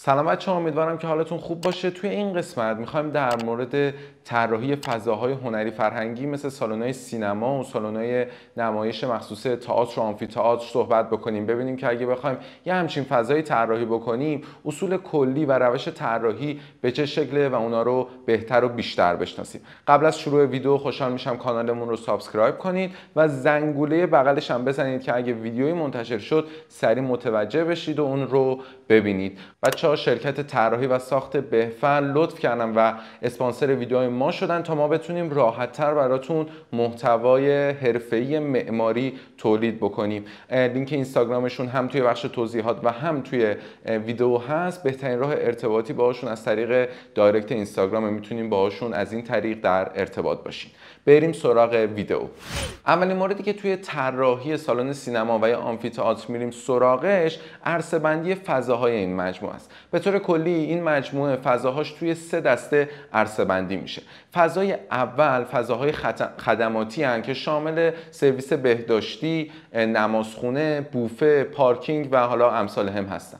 سلام بچه امیدوارم که حالتون خوب باشه توی این قسمت میخوایم در مورد طراحی فضاهای هنری فرهنگی مثل سالن‌های سینما و سالن‌های نمایش مخصوص تئاتر و آمفی‌تئاتر صحبت بکنیم ببینیم که اگه بخوایم یه همچین فضایی طراحی بکنیم اصول کلی و روش طراحی به چه شکله و اونا رو بهتر و بیشتر بشناسیم قبل از شروع ویدیو خوشحال میشم کانالمون رو سابسکرایب کنید و زنگوله بغلش هم بزنید که اگه ویدیویی منتشر شد سریع متوجه بشید و اون رو ببینید بچه ها شرکت طراحی و ساخت بهفر لطف کردن و اسپانسر ویدیوهای ما شدن تا ما بتونیم راحتتر براتون محتوای حرفه‌ای معماری تولید بکنیم لینک اینستاگرامشون هم توی بخش توضیحات و هم توی ویدیو هست بهترین راه ارتباطی باهاشون از طریق دایرکت اینستاگرام میتونیم باهاشون از این طریق در ارتباط باشین بریم سراغ ویدئو اولین موردی که توی طراحی سالن سینما و یا آمفیتئاتر میریم سراغش عرصه بندی فضاهای این مجموعه است به طور کلی این مجموعه فضاهاش توی سه دسته عرصه بندی میشه فضای اول فضاهای خدماتی هن که شامل سرویس بهداشتی، نمازخونه، بوفه، پارکینگ و حالا امثال هم هستن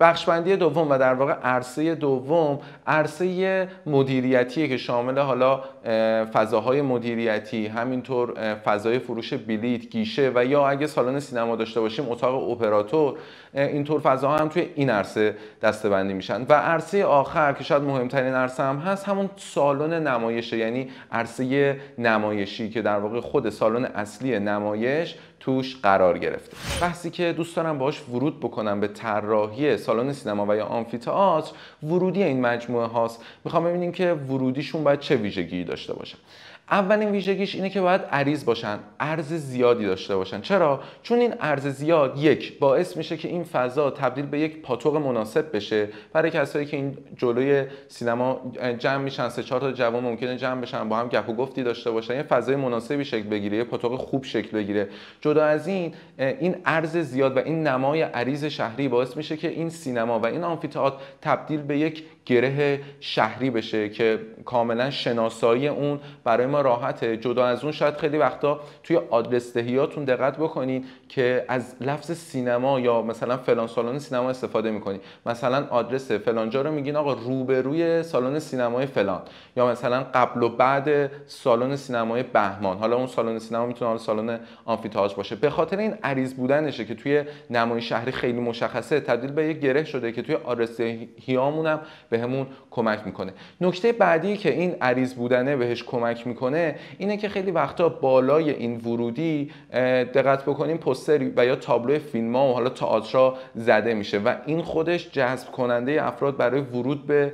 بخشبندی دوم و در واقع عرصه دوم عرصه مدیریتیه که شامل حالا فضاهای مدیریتی همینطور فضای فروش بلیت گیشه و یا اگه سالن سینما داشته باشیم اتاق اپراتور اینطور فضاها هم توی این عرصه دسته‌بندی میشن و عرصه آخر که شاید مهمترین عرصه هم هست همون سالن نمایشه یعنی عرصه نمایشی که در واقع خود سالن اصلی نمایش توش قرار گرفته بحثی که دوست دارم باهاش ورود بکنم به طراحی سالن سینما و یا آمفیتئاتر ورودی این مجموعه هاست میخوام ببینیم که ورودیشون باید چه ویژگی داشته باشه اولین ویژگیش اینه که باید عریض باشن ارز زیادی داشته باشن چرا چون این ارز زیاد یک باعث میشه که این فضا تبدیل به یک پاتوق مناسب بشه برای کسایی که این جلوی سینما جمع میشن سه چهار تا جوان ممکنه جمع بشن با هم گپ و گفتی داشته باشن یه فضای مناسبی شکل بگیره یه پاتوق خوب شکل بگیره جدا از این این ارز زیاد و این نمای عریض شهری باعث میشه که این سینما و این آمفی‌تئاتر تبدیل به یک گره شهری بشه که کاملا شناسایی اون برای ما راحته جدا از اون شاید خیلی وقتا توی آدرس دهیاتون دقت بکنین که از لفظ سینما یا مثلا فلان سالن سینما استفاده میکنین مثلا آدرس فلان جا رو میگین آقا روبروی سالن سینمای فلان یا مثلا قبل و بعد سالن سینمای بهمان حالا اون سالن سینما میتونه سالن آمفی‌تئاتر باشه به خاطر این عریض بودنشه که توی نمای شهری خیلی مشخصه تبدیل به یک گره شده که توی آدرس هیامون هم بهمون کمک میکنه نکته بعدی که این عریض بودنه بهش کمک میکنه اینه که خیلی وقتا بالای این ورودی دقت بکنیم پستر و یا تابلو فیلم ها و حالا تئاترها زده میشه و این خودش جذب کننده افراد برای ورود به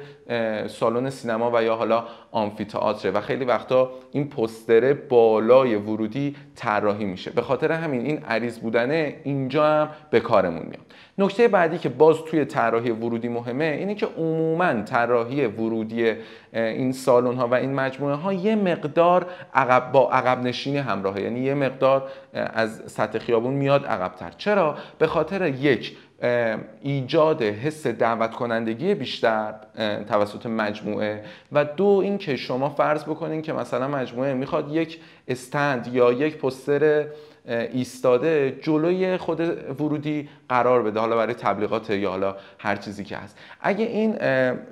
سالن سینما و یا حالا آمفیتئاتر و خیلی وقتا این پستره بالای ورودی طراحی میشه به خاطر همین این عریض بودنه اینجا هم به کارمون میاد نکته بعدی که باز توی طراحی ورودی مهمه اینه که عموما طراحی ورودی این سالن ها و این مجموعه ها یه مقدار عقب با عقب نشینی همراهه یعنی یه مقدار از سطح خیابون میاد تر چرا به خاطر یک ایجاد حس دعوت کنندگی بیشتر توسط مجموعه و دو اینکه شما فرض بکنین که مثلا مجموعه میخواد یک استند یا یک پستر ایستاده جلوی خود ورودی قرار بده حالا برای تبلیغات یا حالا هر چیزی که هست اگه این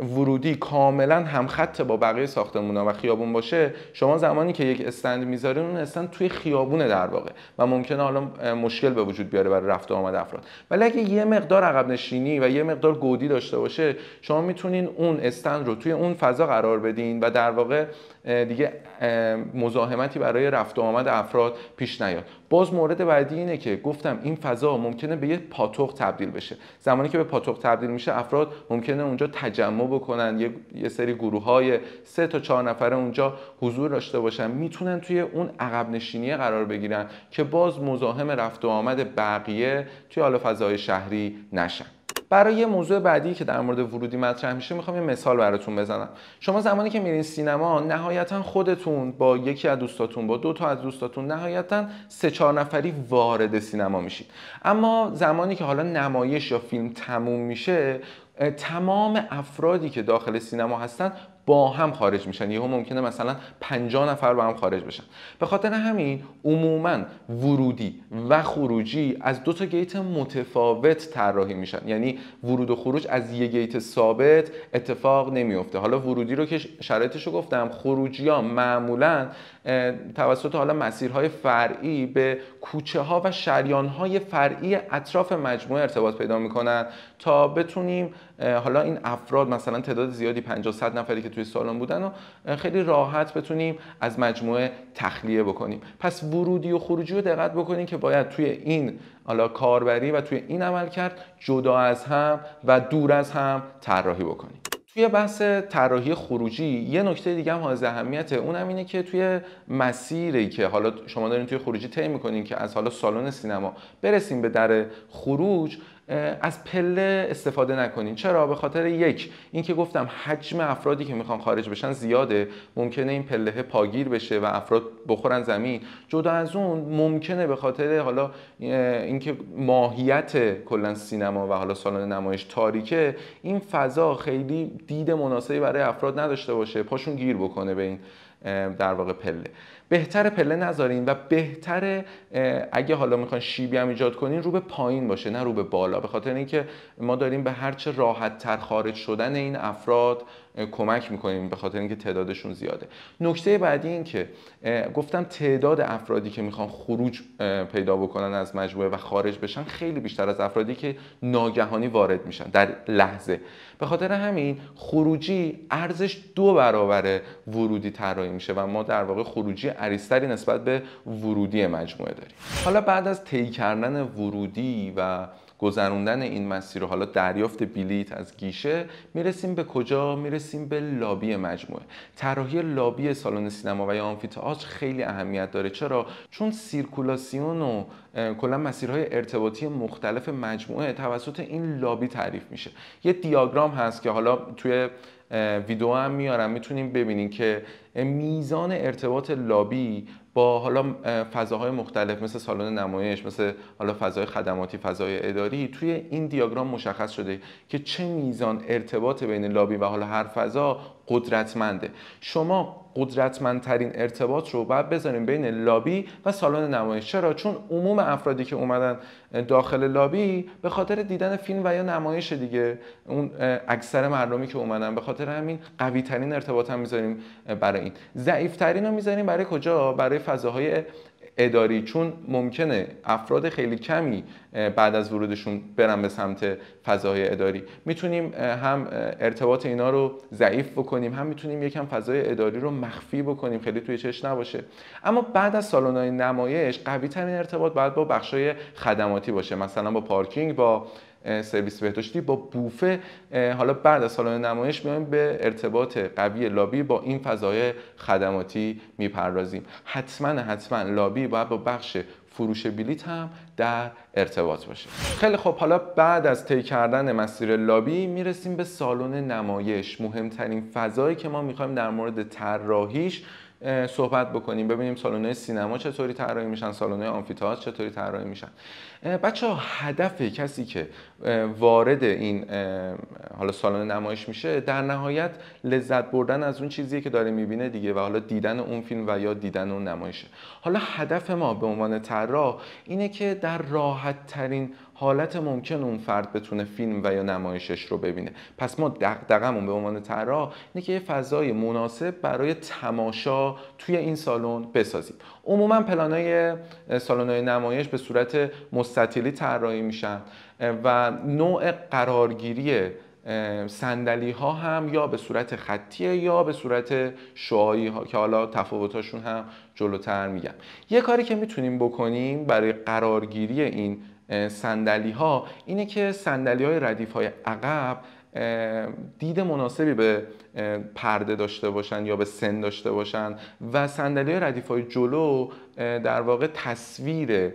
ورودی کاملا هم خط با بقیه ها و خیابون باشه شما زمانی که یک استند میذارین اون استند توی خیابونه در واقع و ممکنه حالا مشکل به وجود بیاره برای رفت و آمد افراد ولی اگه یه مقدار عقب نشینی و یه مقدار گودی داشته باشه شما میتونین اون استند رو توی اون فضا قرار بدین و در واقع دیگه مزاحمتی برای رفت و آمد افراد پیش نیاد باز مورد بعدی اینه که گفتم این فضا ممکنه به یه پاتوق تبدیل بشه زمانی که به پاتوق تبدیل میشه افراد ممکنه اونجا تجمع بکنن یه, سری گروه های سه تا چهار نفره اونجا حضور داشته باشن میتونن توی اون عقب نشینی قرار بگیرن که باز مزاحم رفت و آمد بقیه توی حالا فضای شهری نشن برای یه موضوع بعدی که در مورد ورودی مطرح میشه میخوام یه مثال براتون بزنم شما زمانی که میرین سینما نهایتا خودتون با یکی از دوستاتون با دو تا از دوستاتون نهایتا سه چهار نفری وارد سینما میشید اما زمانی که حالا نمایش یا فیلم تموم میشه تمام افرادی که داخل سینما هستن با هم خارج میشن یهو ممکنه مثلا 50 نفر با هم خارج بشن به خاطر همین عموما ورودی و خروجی از دو تا گیت متفاوت طراحی میشن یعنی ورود و خروج از یه گیت ثابت اتفاق نمیفته حالا ورودی رو که شرایطش رو گفتم خروجی ها معمولا توسط حالا مسیرهای فرعی به کوچه ها و شریان های فرعی اطراف مجموعه ارتباط پیدا میکنن تا بتونیم حالا این افراد مثلا تعداد زیادی 50 100 نفری که توی سالن بودن و خیلی راحت بتونیم از مجموعه تخلیه بکنیم پس ورودی و خروجی رو دقت بکنیم که باید توی این حالا کاربری و توی این عمل کرد جدا از هم و دور از هم طراحی بکنیم توی بحث طراحی خروجی یه نکته دیگه هم حائز اهمیته اونم اینه که توی مسیری که حالا شما دارین توی خروجی طی میکنین که از حالا سالن سینما برسیم به در خروج از پله استفاده نکنین چرا به خاطر یک اینکه گفتم حجم افرادی که میخوان خارج بشن زیاده ممکنه این پله پاگیر بشه و افراد بخورن زمین جدا از اون ممکنه به خاطر حالا اینکه ماهیت کلا سینما و حالا سالن نمایش تاریکه این فضا خیلی دید مناسبی برای افراد نداشته باشه پاشون گیر بکنه به این در واقع پله بهتر پله نذارین و بهتر اگه حالا میخوان شیبی هم ایجاد کنین رو به پایین باشه نه رو به بالا به خاطر اینکه ما داریم به هرچه راحت تر خارج شدن این افراد کمک میکنیم به خاطر اینکه تعدادشون زیاده نکته بعدی این که گفتم تعداد افرادی که میخوان خروج پیدا بکنن از مجموعه و خارج بشن خیلی بیشتر از افرادی که ناگهانی وارد میشن در لحظه به خاطر همین خروجی ارزش دو برابر ورودی طراحی میشه و ما در واقع خروجی عریضتری نسبت به ورودی مجموعه داریم حالا بعد از طی کردن ورودی و گذروندن این مسیر رو حالا دریافت بلیت از گیشه میرسیم به کجا میرسیم به لابی مجموعه طراحی لابی سالن سینما و یا آنفیتئاتر خیلی اهمیت داره چرا چون سیرکولاسیون و کلا مسیرهای ارتباطی مختلف مجموعه توسط این لابی تعریف میشه یه دیاگرام هست که حالا توی ویدیو هم میارم میتونیم ببینیم که میزان ارتباط لابی با حالا فضاهای مختلف مثل سالن نمایش مثل حالا فضای خدماتی فضای اداری توی این دیاگرام مشخص شده که چه میزان ارتباط بین لابی و حالا هر فضا قدرتمنده شما قدرتمندترین ارتباط رو باید بذاریم بین لابی و سالن نمایش چرا چون عموم افرادی که اومدن داخل لابی به خاطر دیدن فیلم و یا نمایش دیگه اون اکثر مردمی که اومدن به خاطر همین قوی ترین ارتباط هم میذاریم برای این ضعیفترین رو میذاریم برای کجا برای فضاهای اداری چون ممکنه افراد خیلی کمی بعد از ورودشون برن به سمت فضاهای اداری میتونیم هم ارتباط اینا رو ضعیف بکنیم هم میتونیم یکم فضای اداری رو مخفی بکنیم خیلی توی چش نباشه اما بعد از سالن‌های نمایش قوی ترین ارتباط باید با بخشای خدماتی باشه مثلا با پارکینگ با سرویس بهداشتی با بوفه حالا بعد از سالن نمایش میایم به ارتباط قوی لابی با این فضای خدماتی میپردازیم حتما حتما لابی باید با بخش فروش بلیت هم در ارتباط باشه خیلی خب حالا بعد از طی کردن مسیر لابی میرسیم به سالن نمایش مهمترین فضایی که ما میخوایم در مورد طراحیش صحبت بکنیم ببینیم سالن‌های سینما چطوری طراحی میشن سالن‌های آمفی‌تئاتر چطوری طراحی میشن بچه ها هدف کسی که وارد این حالا سالن نمایش میشه در نهایت لذت بردن از اون چیزیه که داره میبینه دیگه و حالا دیدن اون فیلم و یا دیدن اون نمایشه حالا هدف ما به عنوان طراح اینه که در راحت ترین حالت ممکن اون فرد بتونه فیلم و یا نمایشش رو ببینه پس ما دغدغمون به عنوان طراح اینه که یه فضای مناسب برای تماشا توی این سالن بسازیم عموما پلانای سالن‌های نمایش به صورت مستطیلی طراحی میشن و نوع قرارگیری سندلی ها هم یا به صورت خطیه یا به صورت شعایی ها که حالا تفاوتاشون هم جلوتر میگم یه کاری که میتونیم بکنیم برای قرارگیری این صندلی ها اینه که صندلی های ردیف های عقب دید مناسبی به پرده داشته باشن یا به سن داشته باشن و صندلی ردیف های جلو در واقع تصویر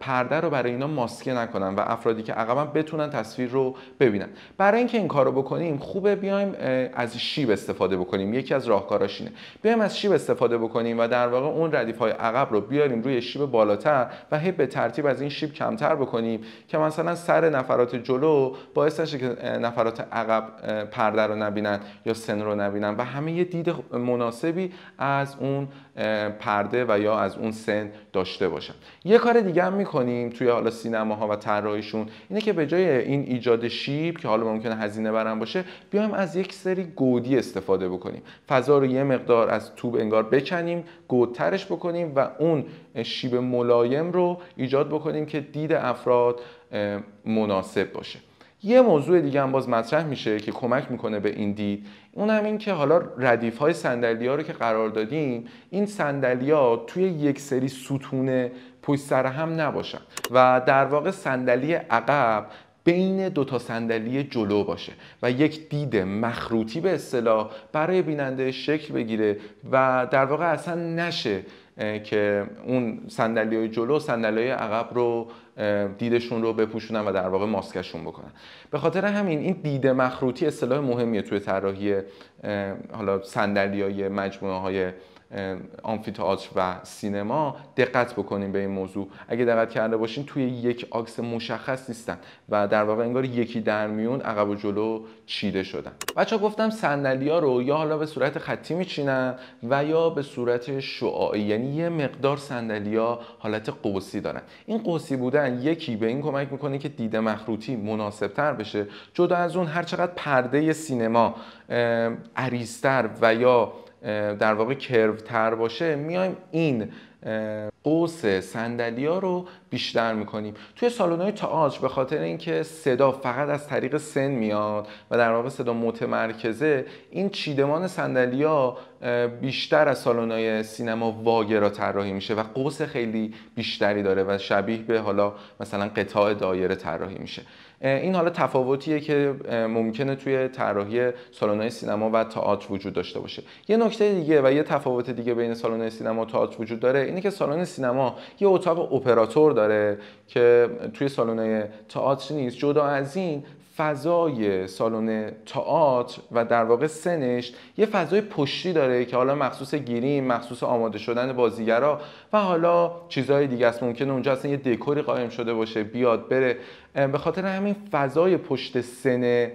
پرده رو برای اینا ماسکه نکنن و افرادی که عقبا بتونن تصویر رو ببینن برای اینکه این کارو بکنیم خوبه بیایم از شیب استفاده بکنیم یکی از راهکاراش اینه بیایم از شیب استفاده بکنیم و در واقع اون ردیف های عقب رو بیاریم روی شیب بالاتر و هی به ترتیب از این شیب کمتر بکنیم که مثلا سر نفرات جلو باعث نشه که نفرات عقب پرده رو نبینن یا سن رو نبینن و همه یه دید مناسبی از اون پرده و یا از اون سن داشته باشن یه کار دیگه هم میکنیم توی حالا سینماها و طراحیشون اینه که به جای این ایجاد شیب که حالا ممکنه هزینه برن باشه بیایم از یک سری گودی استفاده بکنیم فضا رو یه مقدار از توب انگار بکنیم گودترش بکنیم و اون شیب ملایم رو ایجاد بکنیم که دید افراد مناسب باشه یه موضوع دیگه هم باز مطرح میشه که کمک میکنه به این دید اون هم این که حالا ردیف های سندلی ها رو که قرار دادیم این سندلی ها توی یک سری ستون پشت سر هم نباشن و در واقع صندلی عقب بین دو تا صندلی جلو باشه و یک دید مخروطی به اصطلاح برای بیننده شکل بگیره و در واقع اصلا نشه که اون صندلی جلو صندلی عقب رو دیدشون رو بپوشونن و در واقع ماسکشون بکنن به خاطر همین این دیده مخروطی اصطلاح مهمیه توی طراحی حالا های مجموعه های آمفیتئاتر و سینما دقت بکنیم به این موضوع اگه دقت کرده باشین توی یک آکس مشخص نیستن و در واقع انگار یکی در میون عقب و جلو چیده شدن بچه گفتم سندلیا رو یا حالا به صورت خطی میچینن و یا به صورت شعاعی یعنی یه مقدار سندلیا حالت قوسی دارن این قوسی بودن یکی به این کمک میکنه که دیده مخروطی مناسب تر بشه جدا از اون هر چقدر پرده سینما عریضتر و یا در واقع کرو تر باشه میایم این قوس صندلیا رو بیشتر میکنیم توی سالن های به خاطر اینکه صدا فقط از طریق سن میاد و در واقع صدا متمرکزه این چیدمان صندلیا بیشتر از سالن‌های سینما واگرا طراحی میشه و قوس خیلی بیشتری داره و شبیه به حالا مثلا قطاع دایره طراحی میشه این حالا تفاوتیه که ممکنه توی طراحی سالن‌های سینما و تئاتر وجود داشته باشه یه نکته دیگه و یه تفاوت دیگه بین سالن سینما و تئاتر وجود داره اینه که سالن سینما یه اتاق اپراتور داره که توی سالن‌های تئاتر نیست جدا از این فضای سالن تئاتر و در واقع سنش یه فضای پشتی داره که حالا مخصوص گیریم مخصوص آماده شدن بازیگرا و حالا چیزهای دیگه است ممکنه اونجا اصلا یه دکوری قائم شده باشه بیاد بره به خاطر همین فضای پشت سن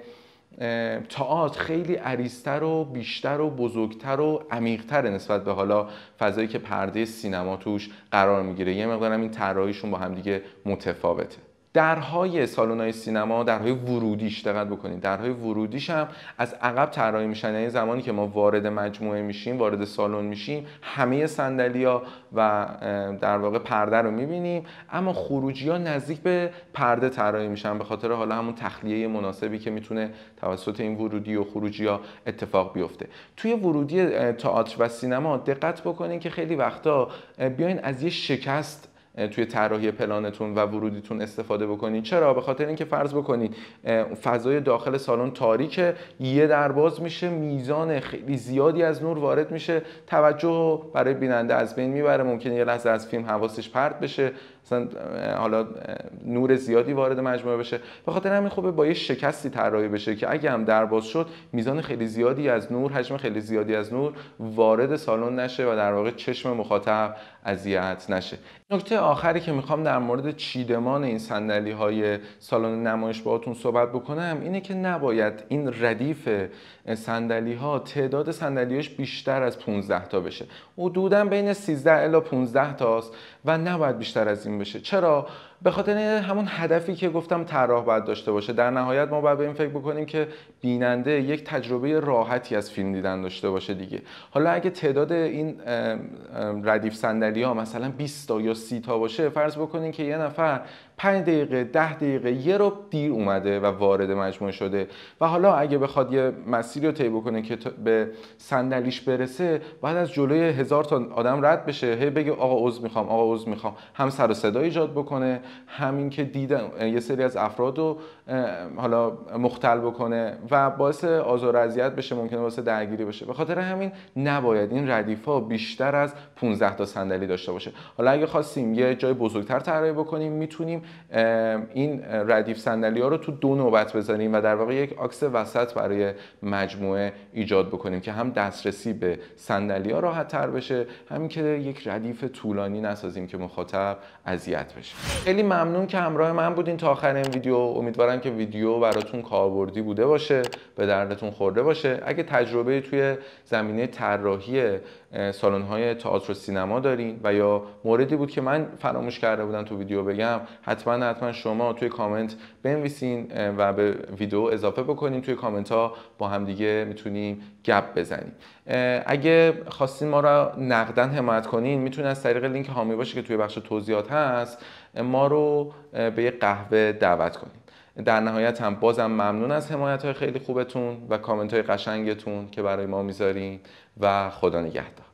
تئاتر خیلی عریضتر و بیشتر و بزرگتر و عمیقتر نسبت به حالا فضایی که پرده سینما توش قرار میگیره یه مقدار این طراحیشون با همدیگه متفاوته درهای سالن‌های سینما درهای ورودیش دقت بکنید درهای ورودیش هم از عقب طراحی میشن یعنی زمانی که ما وارد مجموعه میشیم وارد سالن میشیم همه سندلیا و در واقع پرده رو میبینیم اما خروجی ها نزدیک به پرده طراحی میشن به خاطر حالا همون تخلیه مناسبی که میتونه توسط این ورودی و خروجی ها اتفاق بیفته توی ورودی تئاتر و سینما دقت بکنید که خیلی وقتا بیاین از یه شکست توی طراحی پلانتون و ورودیتون استفاده بکنید چرا به خاطر اینکه فرض بکنید فضای داخل سالن تاریکه یه درباز میشه میزان خیلی زیادی از نور وارد میشه توجه برای بیننده از بین میبره ممکنه یه لحظه از فیلم حواسش پرت بشه مثلا حالا نور زیادی وارد مجموعه بشه به خاطر همین خوبه با یه شکستی طراحی بشه که اگه هم درباز شد میزان خیلی زیادی از نور حجم خیلی زیادی از نور وارد سالن نشه و در واقع چشم مخاطب اذیت نشه نکته آخری که میخوام در مورد چیدمان این صندلی های سالن نمایش باهاتون صحبت بکنم اینه که نباید این ردیف صندلی ها تعداد هاش بیشتر از 15 تا بشه حدودا بین 13 الا 15 تاست و نباید بیشتر از این بشه چرا به خاطر همون هدفی که گفتم طراح باید داشته باشه در نهایت ما باید به این فکر بکنیم که بیننده یک تجربه راحتی از فیلم دیدن داشته باشه دیگه حالا اگه تعداد این ردیف صندلی ها مثلا 20 تا یا 30 تا باشه فرض بکنین که یه نفر 5 دقیقه ده دقیقه یه رو دیر اومده و وارد مجموعه شده و حالا اگه بخواد یه مسیری رو طی بکنه که به صندلیش برسه بعد از جلوی هزار تا آدم رد بشه هی بگه آقا عذر میخوام آقا عذر میخوام هم سر و صدا ایجاد بکنه همین که دیدن یه سری از افراد رو حالا مختل بکنه و باعث آزار اذیت بشه ممکنه باعث درگیری بشه به خاطر همین نباید این ردیف بیشتر از 15 تا صندلی داشته باشه حالا اگه خواستیم یه جای بزرگتر طراحی بکنیم میتونیم این ردیف صندلی ها رو تو دو نوبت بذاریم و در واقع یک آکس وسط برای مجموعه ایجاد بکنیم که هم دسترسی به صندلی ها راحت تر بشه همین که یک ردیف طولانی نسازیم که مخاطب اذیت بشه خیلی ممنون که همراه من بودین تا آخر این ویدیو امیدوارم که ویدیو براتون کاربردی بوده باشه به دردتون خورده باشه اگه تجربه توی زمینه طراحی سالن های تئاتر و سینما دارین و یا موردی بود که من فراموش کرده بودم تو ویدیو بگم حتما حتما شما توی کامنت بنویسین و به ویدیو اضافه بکنین توی کامنت ها با همدیگه میتونیم گپ بزنیم اگه خواستین ما را نقدن حمایت کنین میتونین از طریق لینک هامی باشه که توی بخش توضیحات هست ما رو به یه قهوه دعوت کنین در نهایت هم بازم ممنون از حمایت های خیلی خوبتون و کامنت های قشنگتون که برای ما میذارین و خدا نگهدار